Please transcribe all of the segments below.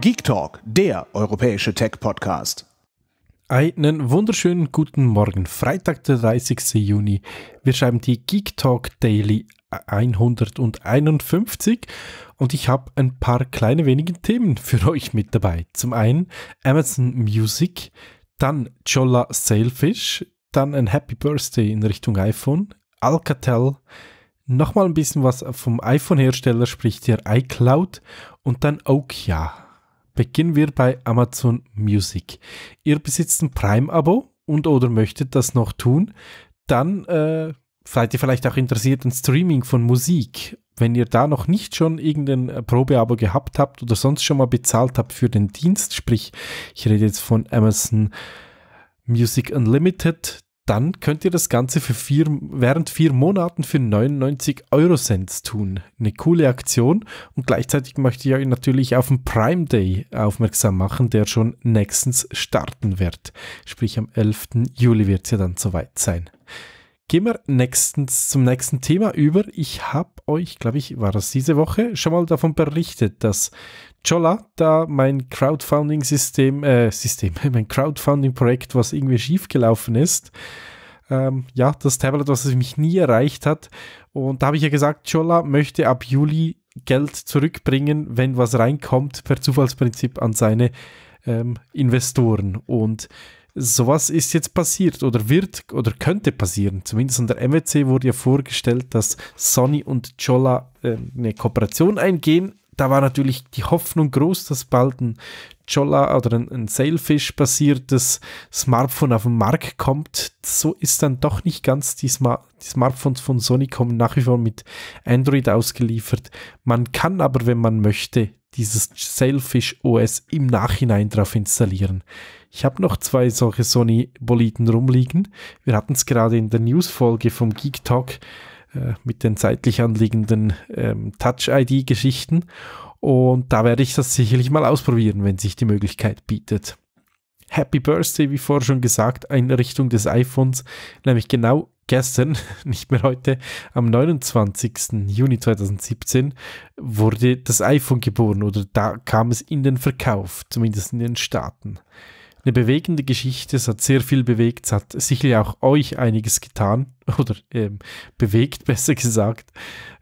Geek Talk, der europäische Tech-Podcast. Einen wunderschönen guten Morgen, Freitag, der 30. Juni. Wir schreiben die Geek Talk Daily 151 und ich habe ein paar kleine wenige Themen für euch mit dabei. Zum einen Amazon Music, dann Cholla Sailfish, dann ein Happy Birthday in Richtung iPhone, Alcatel, nochmal ein bisschen was vom iPhone-Hersteller, spricht der iCloud und dann Okia Beginnen wir bei Amazon Music. Ihr besitzt ein Prime-Abo und oder möchtet das noch tun, dann äh, seid ihr vielleicht auch interessiert an in Streaming von Musik. Wenn ihr da noch nicht schon irgendein äh, Probeabo gehabt habt oder sonst schon mal bezahlt habt für den Dienst, sprich, ich rede jetzt von Amazon Music Unlimited, dann könnt ihr das Ganze für vier, während vier Monaten für 99 Euro Cents tun. Eine coole Aktion und gleichzeitig möchte ich euch natürlich auf den Prime Day aufmerksam machen, der schon nächstens starten wird. Sprich am 11. Juli wird es ja dann soweit sein. Gehen wir nächstens zum nächsten Thema über. Ich habe euch, glaube ich, war das diese Woche, schon mal davon berichtet, dass Jolla, da mein Crowdfunding-System, äh, System, mein Crowdfunding-Projekt, was irgendwie schiefgelaufen ist, ähm, ja, das Tablet, was mich nie erreicht hat. Und da habe ich ja gesagt, Jolla möchte ab Juli Geld zurückbringen, wenn was reinkommt, per Zufallsprinzip an seine ähm, Investoren. Und sowas ist jetzt passiert oder wird oder könnte passieren. Zumindest an der MWC wurde ja vorgestellt, dass Sony und Chola äh, eine Kooperation eingehen da war natürlich die Hoffnung groß, dass bald ein Jolla oder ein, ein Sailfish-basiertes Smartphone auf den Markt kommt. So ist dann doch nicht ganz. Die, Smart die Smartphones von Sony kommen nach wie vor mit Android ausgeliefert. Man kann aber, wenn man möchte, dieses Sailfish OS im Nachhinein drauf installieren. Ich habe noch zwei solche Sony-Boliden rumliegen. Wir hatten es gerade in der News-Folge vom Geek Talk äh, mit den seitlich anliegenden ähm, Touch-ID-Geschichten. Und da werde ich das sicherlich mal ausprobieren, wenn sich die Möglichkeit bietet. Happy Birthday, wie vorher schon gesagt, Einrichtung des iPhones, nämlich genau gestern, nicht mehr heute, am 29. Juni 2017 wurde das iPhone geboren oder da kam es in den Verkauf, zumindest in den Staaten eine bewegende Geschichte, es hat sehr viel bewegt, es hat sicherlich auch euch einiges getan oder ähm, bewegt, besser gesagt.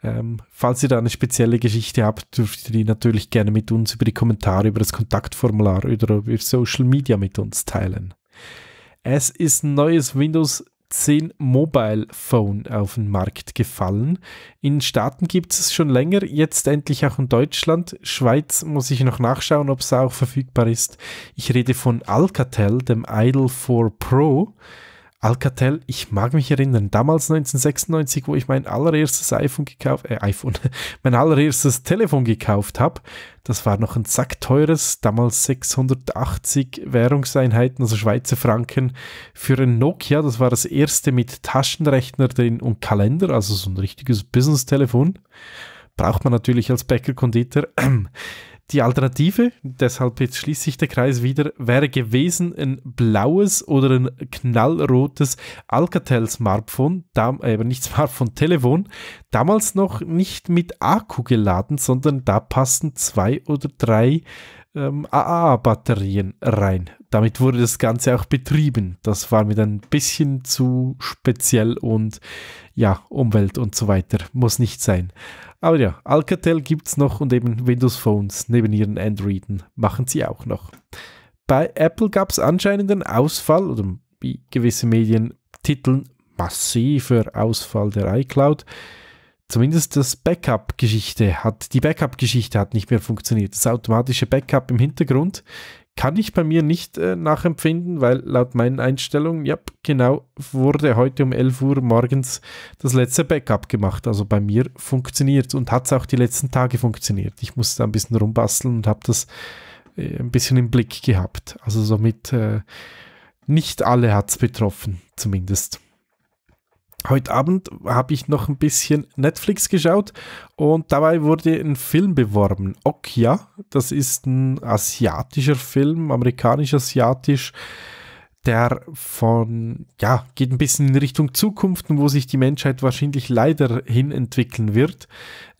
Ähm, falls ihr da eine spezielle Geschichte habt, dürft ihr die natürlich gerne mit uns über die Kommentare, über das Kontaktformular oder über Social Media mit uns teilen. Es ist ein neues Windows 10 Mobile Phone auf den Markt gefallen. In Staaten gibt es schon länger, jetzt endlich auch in Deutschland. Schweiz muss ich noch nachschauen, ob es auch verfügbar ist. Ich rede von Alcatel, dem Idol 4 Pro. Alcatel, ich mag mich erinnern, damals 1996, wo ich mein allererstes iPhone gekauft, äh, iPhone, mein allererstes Telefon gekauft habe, das war noch ein teures, damals 680 Währungseinheiten, also Schweizer Franken, für ein Nokia, das war das erste mit Taschenrechner drin und Kalender, also so ein richtiges Business-Telefon. Braucht man natürlich als Bäcker-Konditor. die Alternative, deshalb jetzt schließt sich der Kreis wieder, wäre gewesen ein blaues oder ein knallrotes Alcatel-Smartphone, aber äh, nicht Smartphone, Telefon, damals noch nicht mit Akku geladen, sondern da passen zwei oder drei äh, ähm, AA-Batterien rein. Damit wurde das Ganze auch betrieben. Das war mir dann ein bisschen zu speziell und ja, Umwelt und so weiter. Muss nicht sein. Aber ja, Alcatel gibt es noch und eben Windows Phones neben ihren Androiden machen sie auch noch. Bei Apple gab es anscheinend einen Ausfall oder wie gewisse Medien titeln massiver Ausfall der iCloud zumindest das Backup-Geschichte hat, die Backup-Geschichte hat nicht mehr funktioniert. Das automatische Backup im Hintergrund kann ich bei mir nicht äh, nachempfinden, weil laut meinen Einstellungen, ja, genau, wurde heute um 11 Uhr morgens das letzte Backup gemacht. Also bei mir funktioniert und hat es auch die letzten Tage funktioniert. Ich musste da ein bisschen rumbasteln und habe das äh, ein bisschen im Blick gehabt. Also somit äh, nicht alle hat es betroffen, zumindest. Heute Abend habe ich noch ein bisschen Netflix geschaut und dabei wurde ein Film beworben. Okja, das ist ein asiatischer Film, amerikanisch-asiatisch. asiatisch der von, ja, geht ein bisschen in Richtung Zukunft und wo sich die Menschheit wahrscheinlich leider hin entwickeln wird.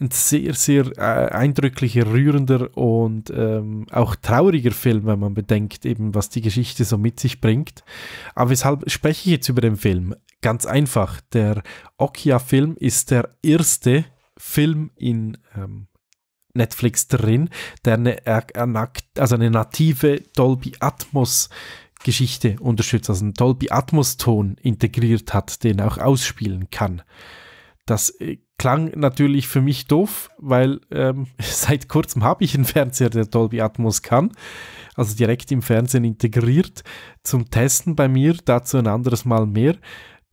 Ein sehr, sehr äh, eindrücklicher, rührender und ähm, auch trauriger Film, wenn man bedenkt, eben was die Geschichte so mit sich bringt. Aber weshalb spreche ich jetzt über den Film? Ganz einfach, der Okia-Film ist der erste Film in ähm, Netflix drin, der eine, eine, also eine native Dolby Atmos Geschichte unterstützt, also einen Dolby Atmos Ton integriert hat, den auch ausspielen kann. Das äh, klang natürlich für mich doof, weil ähm, seit kurzem habe ich einen Fernseher, der Dolby Atmos kann, also direkt im Fernsehen integriert, zum Testen bei mir, dazu ein anderes Mal mehr.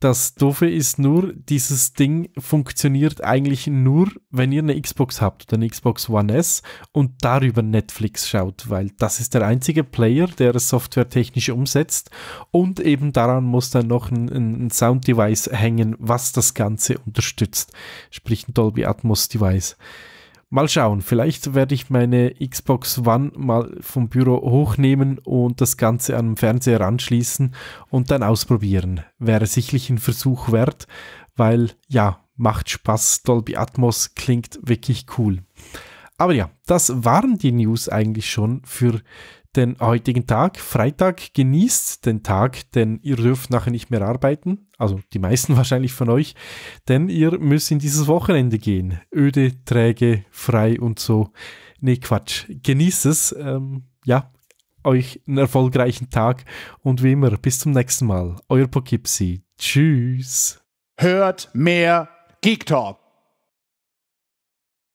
Das Doofe ist nur, dieses Ding funktioniert eigentlich nur, wenn ihr eine Xbox habt oder eine Xbox One S und darüber Netflix schaut, weil das ist der einzige Player, der es softwaretechnisch umsetzt und eben daran muss dann noch ein, ein Sound-Device hängen, was das Ganze unterstützt, sprich ein Dolby Atmos Device. Mal schauen, vielleicht werde ich meine Xbox One mal vom Büro hochnehmen und das Ganze an den Fernseher anschließen und dann ausprobieren. Wäre sicherlich ein Versuch wert, weil ja, macht Spaß, Dolby Atmos klingt wirklich cool. Aber ja, das waren die News eigentlich schon für den heutigen Tag, Freitag, genießt den Tag, denn ihr dürft nachher nicht mehr arbeiten, also die meisten wahrscheinlich von euch, denn ihr müsst in dieses Wochenende gehen. Öde, träge, frei und so. Nee, Quatsch. Genießt es. Ähm, ja, euch einen erfolgreichen Tag und wie immer, bis zum nächsten Mal. Euer Pokipsi. Tschüss. Hört mehr Geek Talk.